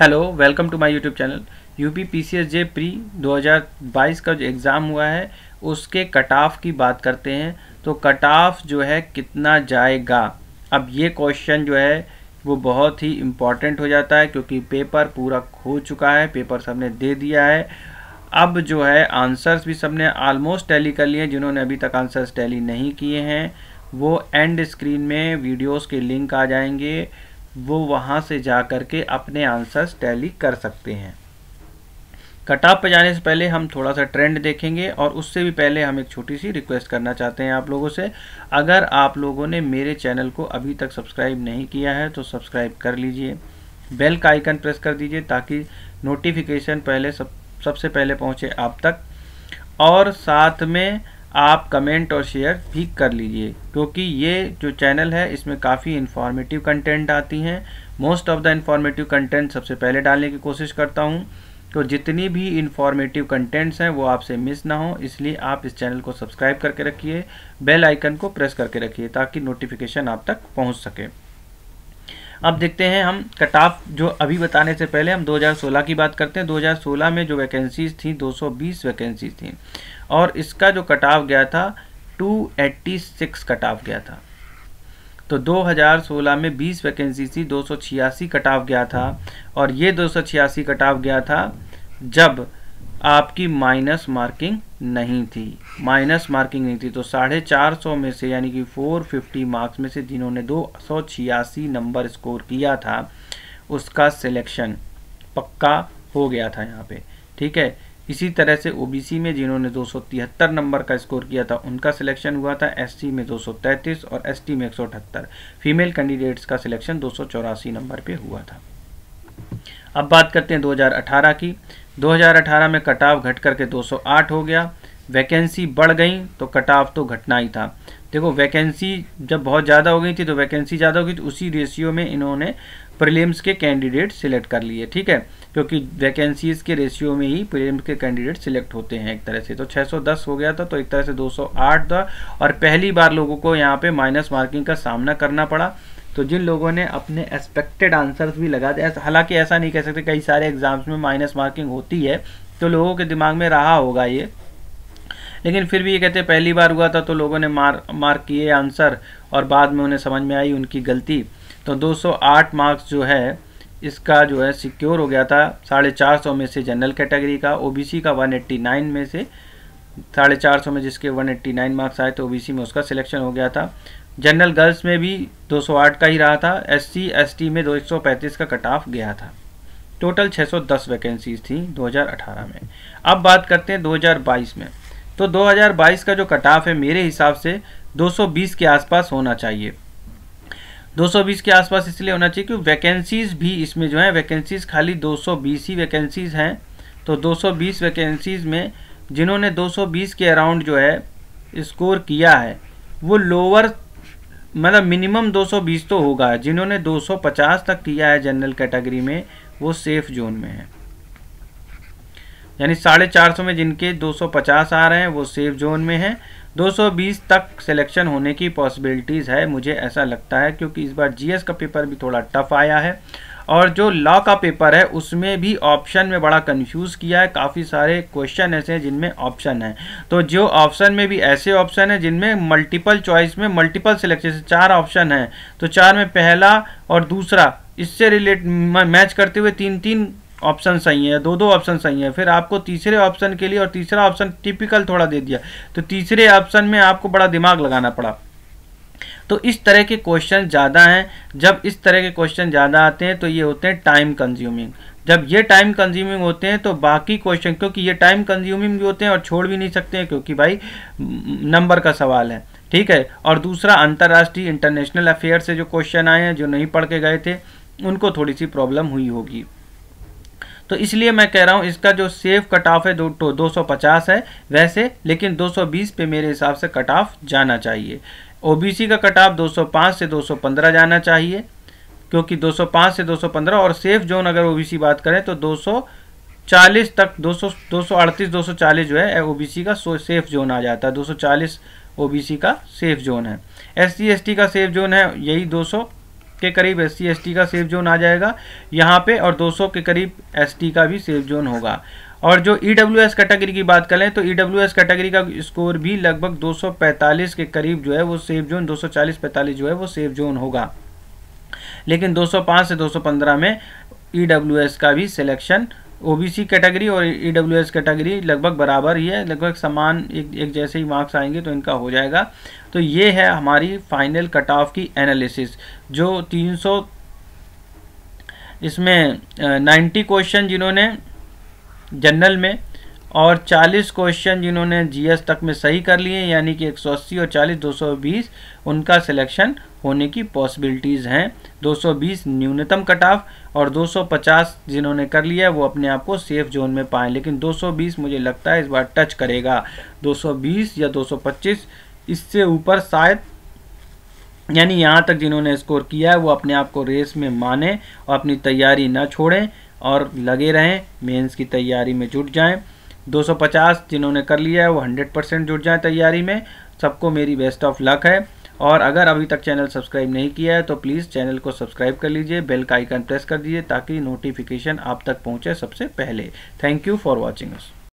hello welcome to my YouTube channel UP J pre 2022 का जो exam हुआ है उसके कट ऑफ की बात करते हैं तो कट ऑफ जो है कितना जाएगा अब ये क्वेश्चन जो है वो बहुत ही इम्पॉर्टेंट हो जाता है क्योंकि पेपर पूरा हो चुका है पेपर सबने दे दिया है अब जो है आंसर्स भी सबने आलमोस्ट टैली कर लिए जिन्होंने अभी तक आंसर्स टैली नहीं किए हैं वो एंड स्क्रीन में वीडियोस के लिंक आ जाएंगे वो वहाँ से जा कर के अपने आंसर्स टैली कर सकते हैं कटाप पर जाने से पहले हम थोड़ा सा ट्रेंड देखेंगे और उससे भी पहले हम एक छोटी सी रिक्वेस्ट करना चाहते हैं आप लोगों से अगर आप लोगों ने मेरे चैनल को अभी तक सब्सक्राइब नहीं किया है तो सब्सक्राइब कर लीजिए बेल का आइकन प्रेस कर दीजिए ताकि नोटिफिकेशन पहले सब सबसे पहले पहुँचे आप तक और साथ में आप कमेंट और शेयर भी कर लीजिए क्योंकि ये जो चैनल है इसमें काफ़ी इन्फॉर्मेटिव कंटेंट आती हैं most of the informative content सबसे पहले डालने की कोशिश करता हूँ तो जितनी भी इन्फॉर्मेटिव कंटेंट्स हैं वो आपसे मिस ना हो इसलिए आप इस चैनल को सब्सक्राइब करके रखिए बेल आइकन को प्रेस करके रखिए ताकि नोटिफिकेशन आप तक पहुँच सके अब देखते हैं हम कट ऑफ जो अभी बताने से पहले हम 2016 की बात करते हैं 2016 में जो वैकेंसीज थी 220 वैकेंसीज थी और इसका जो कट ऑफ गया था 286 कट ऑफ गया था तो 2016 में 20 वैकेंसी थी दो कट ऑफ गया था और ये दो कट ऑफ गया था जब आपकी माइनस मार्किंग नहीं थी माइनस मार्किंग नहीं थी तो साढ़े चार सौ में से यानी कि फोर फिफ्टी मार्क्स में से जिन्होंने दो सौ छियासी नंबर स्कोर किया था उसका सिलेक्शन पक्का हो गया था यहाँ पे ठीक है इसी तरह से ओबीसी में जिन्होंने दो सौ तिहत्तर नंबर का स्कोर किया था उनका सिलेक्शन हुआ था एससी में तैंतीस और एस में एक फीमेल कैंडिडेट्स का सिलेक्शन दो नंबर पर हुआ था अब बात करते हैं 2018 की 2018 में कट ऑफ घट करके 208 हो गया वैकेंसी बढ़ गई तो कट ऑफ तो घटना ही था देखो वैकेंसी जब बहुत ज़्यादा हो गई थी तो वैकेंसी ज़्यादा हो गई तो उसी रेशियो में इन्होंने प्रीलिम्स के कैंडिडेट सिलेक्ट कर लिए ठीक है क्योंकि वैकेंसीज़ के रेशियो में ही प्रीलिम्स के कैंडिडेट सिलेक्ट होते हैं एक तरह से तो 610 हो गया था तो एक तरह से 208 था और पहली बार लोगों को यहाँ पे माइनस मार्किंग का सामना करना पड़ा तो जिन लोगों ने अपने एक्सपेक्टेड आंसर्स भी लगा दिया हालांकि ऐसा नहीं कह सकते कई सारे एग्जाम्स में माइनस मार्किंग होती है तो लोगों के दिमाग में रहा होगा ये लेकिन फिर भी ये कहते हैं पहली बार हुआ था तो लोगों ने मार मार्क किए आंसर और बाद में उन्हें समझ में आई उनकी गलती तो 208 मार्क्स जो है इसका जो है सिक्योर हो गया था साढ़े चार सौ में से जनरल कैटेगरी का ओबीसी का 189 में से साढ़े चार सौ में जिसके 189 मार्क्स आए तो ओबीसी में उसका सिलेक्शन हो गया था जनरल गर्ल्स में भी 208 का ही रहा था एससी एसटी में 235 का कट ऑफ गया था टोटल 610 वैकेंसीज थी 2018 में अब बात करते हैं 2022 में तो 2022 का जो कट ऑफ है मेरे हिसाब से 220 के आसपास होना चाहिए 220 के आसपास इसलिए होना चाहिए क्योंकि वैकेंसीज़ भी इसमें जो है वैकेंसीज़ खाली 220 ही वैकेंसीज़ हैं तो 220 वैकेंसीज़ में जिन्होंने 220 के अराउंड जो है स्कोर किया है वो लोअर मतलब मिनिमम 220 तो होगा जिन्होंने 250 तक किया है जनरल कैटेगरी में वो सेफ जोन में है यानी साढ़े चार सौ में जिनके 250 आ रहे हैं वो सेफ जोन में हैं 220 तक सिलेक्शन होने की पॉसिबिलिटीज़ है मुझे ऐसा लगता है क्योंकि इस बार जीएस का पेपर भी थोड़ा टफ आया है और जो लॉ का पेपर है उसमें भी ऑप्शन में बड़ा कंफ्यूज किया है काफ़ी सारे क्वेश्चन ऐसे हैं जिनमें ऑप्शन है तो जो ऑप्शन में भी ऐसे ऑप्शन है जिनमें मल्टीपल चॉइस में मल्टीपल सिलेक्शन चार ऑप्शन हैं तो चार में पहला और दूसरा इससे रिलेट मैच करते हुए तीन तीन ऑप्शन सही है दो दो ऑप्शन सही है फिर आपको तीसरे ऑप्शन के लिए और तीसरा ऑप्शन टिपिकल थोड़ा दे दिया तो तीसरे ऑप्शन में आपको बड़ा दिमाग लगाना पड़ा तो इस तरह के क्वेश्चन ज़्यादा हैं जब इस तरह के क्वेश्चन ज़्यादा आते हैं तो ये होते हैं टाइम कंज्यूमिंग जब ये टाइम कंज्यूमिंग होते हैं तो बाकी क्वेश्चन क्योंकि ये टाइम कंज्यूमिंग भी होते हैं और छोड़ भी नहीं सकते हैं क्योंकि भाई नंबर का सवाल है ठीक है और दूसरा अंतर्राष्ट्रीय इंटरनेशनल अफेयर से जो क्वेश्चन आए हैं जो नहीं पढ़ के गए थे उनको थोड़ी सी प्रॉब्लम हुई होगी तो इसलिए मैं कह रहा हूँ इसका जो सेफ कट ऑफ है दो तो 250 है वैसे लेकिन 220 पे मेरे हिसाब से कट ऑफ जाना चाहिए ओबीसी का कट ऑफ 205 से 215 जाना चाहिए क्योंकि 205 से 215 और सेफ जोन अगर ओबीसी बात करें तो 240 तक 200 238 240 जो है ओबीसी का सेफ जोन आ जाता है 240 ओबीसी का सेफ जोन है एस सी का सेफ जोन है यही 200 के करीब एस सी का सेफ जोन आ जाएगा यहाँ पे और 200 के करीब एस का भी सेफ जोन होगा और जो ई e कैटेगरी की बात करें तो ई e कैटेगरी का स्कोर भी लगभग 245 के करीब जो है वो सेफ जोन 240 45 जो है वो सेफ जोन होगा लेकिन 205 से 215 में ई e का भी सिलेक्शन ओबीसी कैटेगरी और ई कैटेगरी लगभग बराबर ही है लगभग समान एक एक जैसे ही मार्क्स आएंगे तो इनका हो जाएगा तो ये है हमारी फाइनल कट ऑफ की एनालिसिस जो 300 इसमें 90 क्वेश्चन जिन्होंने जनरल में और 40 क्वेश्चन जिन्होंने जीएस तक में सही कर लिए यानी कि 180 और 40 220 उनका सिलेक्शन होने की पॉसिबिलिटीज़ हैं 220 न्यूनतम कट ऑफ और 250 जिन्होंने कर लिया वो अपने आप को सेफ जोन में पाएँ लेकिन 220 मुझे लगता है इस बार टच करेगा 220 या 225 इससे ऊपर शायद यानी यहाँ तक जिन्होंने स्कोर किया है वो अपने आप को रेस में माने और अपनी तैयारी ना छोड़ें और लगे रहें मेंस की तैयारी में जुट जाएं 250 जिन्होंने कर लिया है वो 100 परसेंट जुट जाएं तैयारी में सबको मेरी बेस्ट ऑफ लक है और अगर अभी तक चैनल सब्सक्राइब नहीं किया है तो प्लीज़ चैनल को सब्सक्राइब कर लीजिए बेल का आइकन प्रेस कर दीजिए ताकि नोटिफिकेशन आप तक पहुँचे सबसे पहले थैंक यू फॉर वॉचिंग